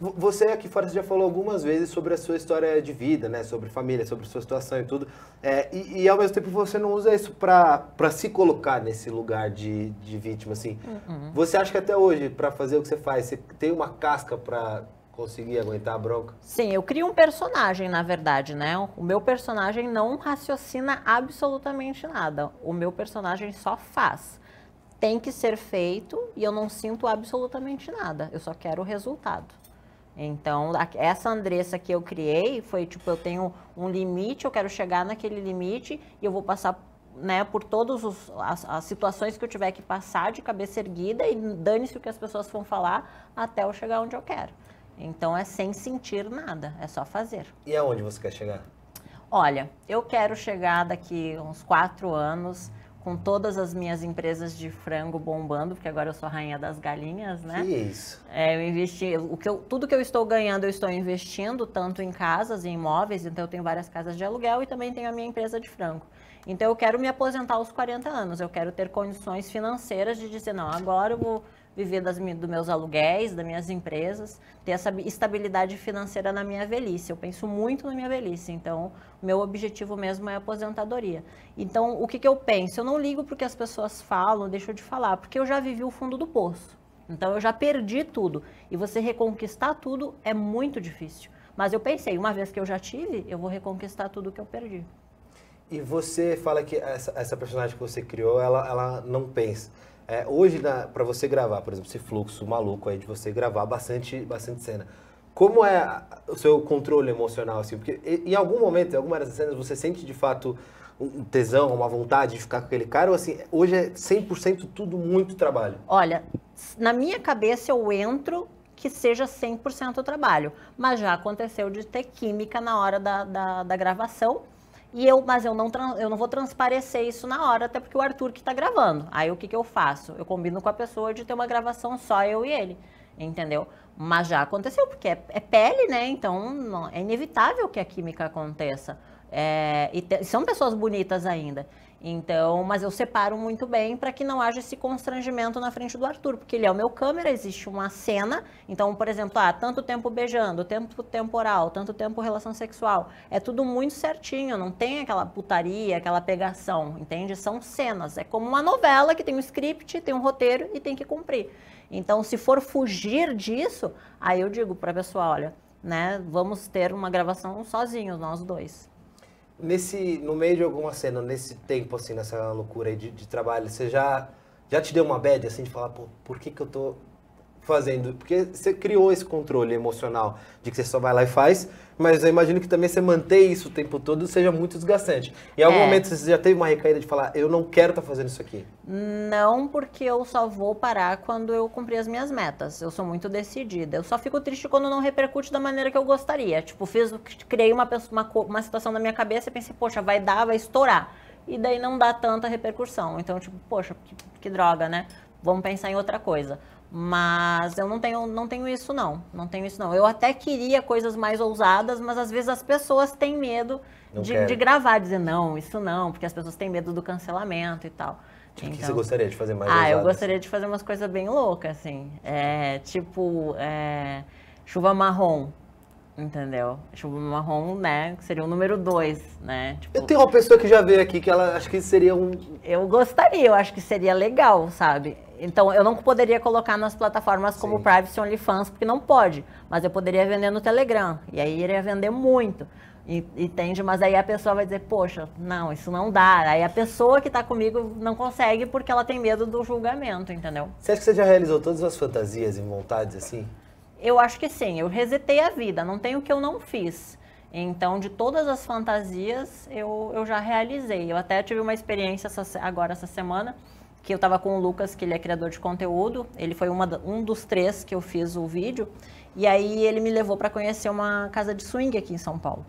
Você aqui fora já falou algumas vezes sobre a sua história de vida, né? Sobre família, sobre sua situação e tudo. É, e, e, ao mesmo tempo você não usa isso para se colocar nesse lugar de, de vítima, assim. Uhum. Você acha que até hoje, para fazer o que você faz, você tem uma casca para conseguir aguentar a bronca? Sim, eu crio um personagem, na verdade, né? O meu personagem não raciocina absolutamente nada. O meu personagem só faz. Tem que ser feito e eu não sinto absolutamente nada. Eu só quero o resultado. Então, essa Andressa que eu criei foi tipo, eu tenho um limite, eu quero chegar naquele limite e eu vou passar né, por todas as, as, situações que eu tiver que passar de cabeça erguida e dane-se o que as pessoas vão falar até eu chegar onde eu quero. Então é sem sentir nada, é só fazer. E aonde você quer chegar? Olha, eu quero chegar daqui uns quatro anos com todas as minhas empresas de frango bombando, porque agora eu sou rainha das galinhas, né? Que isso. É, eu investi, o que eu, tudo que eu estou ganhando, eu estou investindo tanto em casas, e imóveis, então eu tenho várias casas de aluguel e também tenho a minha empresa de frango. Então eu quero me aposentar aos 40 anos, eu quero ter condições financeiras de dizer, não, agora eu vou viver das, dos meus aluguéis, das minhas empresas, ter essa estabilidade financeira na minha velhice. Eu penso muito na minha velhice, então meu objetivo mesmo é aposentadoria. Então, o que, que eu penso? Eu não ligo porque as pessoas falam, deixo de falar, porque eu já vivi o fundo do poço. Então, eu já perdi tudo. E você reconquistar tudo é muito difícil. Mas eu pensei, uma vez que eu já tive, eu vou reconquistar tudo que eu perdi. E você fala que essa, essa personagem que você criou, ela, ela não pensa. É, hoje, para você gravar, por exemplo, esse fluxo maluco aí de você gravar bastante, bastante cena, como é o seu controle emocional, assim? Porque em algum momento, em alguma cenas, você sente de fato um tesão, uma vontade de ficar com aquele cara? Ou assim, hoje é 100% tudo muito trabalho? Olha, na minha cabeça eu entro que seja 100% trabalho. Mas já aconteceu de ter química na hora da, da, da gravação e eu, mas eu não, eu não vou transparecer isso na hora, até porque o Arthur que está gravando. Aí o que, que eu faço? Eu combino com a pessoa de ter uma gravação só eu e ele, entendeu? Mas já aconteceu, porque é, é pele, né? Então não, é inevitável que a química aconteça. É, e, te, e são pessoas bonitas ainda. Então, mas eu separo muito bem para que não haja esse constrangimento na frente do Arthur, porque ele é o meu câmera, existe uma cena. Então, por exemplo, ah, tanto tempo beijando, tanto tempo temporal, tanto tempo relação sexual. É tudo muito certinho, não tem aquela putaria, aquela pegação, entende? São cenas. É como uma novela que tem um script, tem um roteiro e tem que cumprir. Então, se for fugir disso, aí eu digo para a pessoa, olha, né, vamos ter uma gravação sozinhos, nós dois nesse no meio de alguma cena, nesse tempo assim, nessa loucura aí de, de trabalho, você já já te deu uma bad assim de falar, pô, por que que eu tô fazendo? Porque você criou esse controle emocional de que você só vai lá e faz, mas eu imagino que também você manter isso o tempo todo seja muito desgastante. Em algum é. momento você já teve uma recaída de falar, eu não quero estar tá fazendo isso aqui? Não, porque eu só vou parar quando eu cumprir as minhas metas. Eu sou muito decidida. Eu só fico triste quando não repercute da maneira que eu gostaria. Tipo, fiz, criei uma, uma, uma situação na minha cabeça e pensei, poxa, vai dar, vai estourar. E daí não dá tanta repercussão. Então, tipo, poxa, que, que droga, né? Vamos pensar em outra coisa. Mas eu não tenho, não tenho isso não, não tenho isso não. Eu até queria coisas mais ousadas, mas às vezes as pessoas têm medo de, de, gravar, dizer não, isso não, porque as pessoas têm medo do cancelamento e tal. Tipo, o então, que você então gostaria de fazer mais Ah, ousadas? eu gostaria de fazer umas coisas bem loucas, assim. É, tipo, é, chuva marrom. Entendeu? Chuva marrom, né? Seria o número dois, né? Tipo, eu tenho uma pessoa que já veio aqui que ela acho que seria um. Eu gostaria, eu acho que seria legal, sabe? Então, eu não poderia colocar nas plataformas como Privacy OnlyFans, porque não pode. Mas eu poderia vender no Telegram. E aí iria vender muito. E, mas aí a pessoa vai dizer, poxa, não, isso não dá. Aí a pessoa que está comigo não consegue porque ela tem medo do julgamento, entendeu? Você acha que você já realizou todas as fantasias e vontades assim? Eu acho que sim. Eu resetei a vida. Não tem o que eu não fiz. Então, de todas as fantasias, eu, eu já realizei. Eu até tive uma experiência essa, agora essa semana que eu estava com o Lucas, que ele é criador de conteúdo. Ele foi uma, um dos três que eu fiz o vídeo. E aí ele me levou para conhecer uma casa de swing aqui em São Paulo.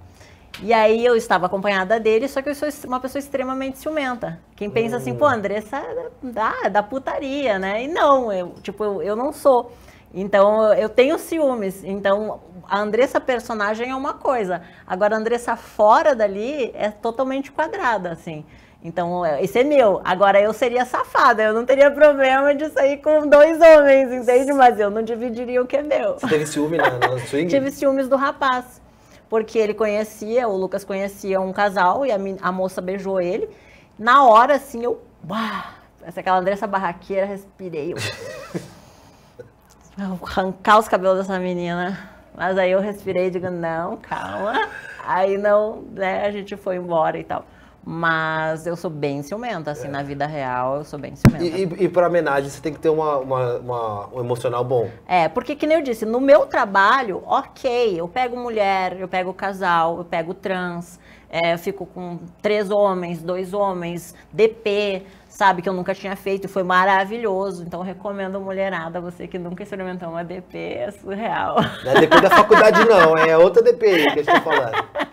E aí eu estava acompanhada dele, só que eu sou uma pessoa extremamente ciumenta. Quem pensa assim, hum. pô, Andressa dá, é dá putaria, né? E não, eu, tipo, eu, eu não sou. Então, eu tenho ciúmes. Então, a Andressa personagem é uma coisa. Agora, a Andressa fora dali é totalmente quadrada, assim. Então, é, esse é meu. Agora, eu seria safada, eu não teria problema de sair com dois homens, entende? Mas eu não dividiria o que é meu. Você teve ciúme na, na swing? Tive ciúmes do rapaz. Porque ele conhecia, o Lucas conhecia um casal e a, a moça beijou ele. Na hora, assim, eu. Bah, essa aquela Andressa barraqueira, respirei. Eu... arrancar os cabelos dessa menina. Mas aí eu respirei e digo, não, calma. Aí não, né, a gente foi embora e tal. Mas eu sou bem ciumenta, assim, é. na vida real eu sou bem ciumenta. E, e, e para homenagem você tem que ter uma, uma, uma, um emocional bom. É, porque que nem eu disse, no meu trabalho, ok, eu pego mulher, eu pego casal, eu pego trans, é, eu fico com três homens, dois homens, DP, sabe, que eu nunca tinha feito foi maravilhoso. Então recomendo mulherada, você que nunca experimentou uma DP, é surreal. Não é DP da faculdade não, é outra DP que eu estou falando.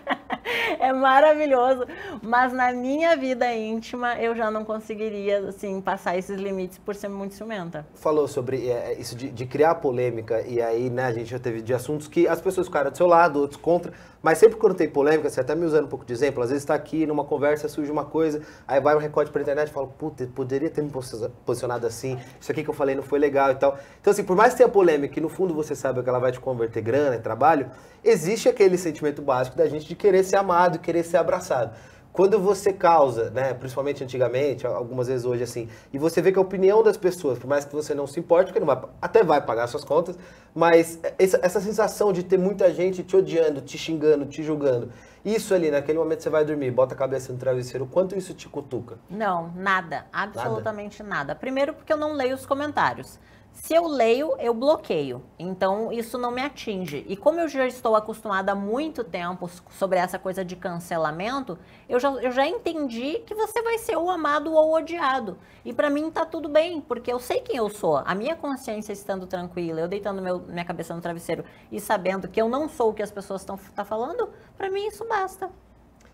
maravilhoso. Mas na minha vida íntima, eu já não conseguiria, assim, passar esses limites por ser muito ciumenta. Falou sobre é, é, isso de, de, criar polêmica, e aí, né, a gente já teve de assuntos que as pessoas ficaram do seu lado, outros contra, mas sempre quando tem polêmica, você até me usando um pouco de exemplo, às vezes está aqui numa conversa, surge uma coisa, aí vai um recorte pra internet e fala, puta, poderia ter me posicionado assim, isso aqui que eu falei não foi legal e tal. Então, assim, por mais que tenha polêmica, que no fundo você sabe que ela vai te converter grana e trabalho, existe aquele sentimento básico da gente de querer ser amado, querer ser abraçado. Quando você causa, né, principalmente antigamente, algumas vezes hoje assim, e você vê que a opinião das pessoas, por mais que você não se importe, porque não vai, até vai pagar suas contas, mas essa, essa sensação de ter muita gente te odiando, te xingando, te julgando, isso ali, naquele momento você vai dormir, bota a cabeça no travesseiro, quanto isso te cutuca? Não, nada, absolutamente nada. nada. Primeiro porque eu não leio os comentários. Se eu leio, eu bloqueio. Então isso não me atinge. E como eu já estou acostumada há muito tempo sobre essa coisa de cancelamento, eu já, eu já entendi que você vai ser ou amado ou odiado. E para mim tá tudo bem, porque eu sei quem eu sou. A minha consciência estando tranquila, eu deitando meu, minha cabeça no travesseiro e sabendo que eu não sou o que as pessoas estão tá falando, para mim isso basta.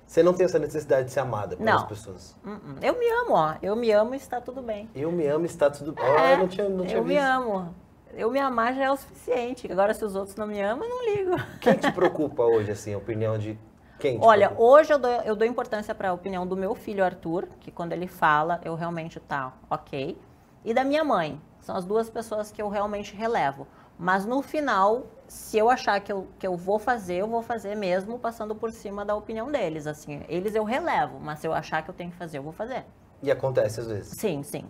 Você não tem essa necessidade de ser amada pelas não. pessoas. Não. Hum, hum. Eu me amo, ó. Eu me amo e está tudo bem. Eu me amo e está tudo bem. É, oh, eu não tinha, não tinha eu visto. me amo. Eu me amar já é o suficiente. Agora, se os outros não me amam, eu não ligo. Quem te preocupa hoje, assim, a opinião de quem? Olha, preocupa? hoje eu dou, eu dou importância para a opinião do meu filho Arthur, que quando ele fala, eu realmente tá ok. E da minha mãe. São as duas pessoas que eu realmente relevo. Mas no final, se eu achar que eu, que eu vou fazer, eu vou fazer mesmo passando por cima da opinião deles. Assim, eles eu relevo, mas se eu achar que eu tenho que fazer, eu vou fazer. E acontece às vezes. Sim, sim.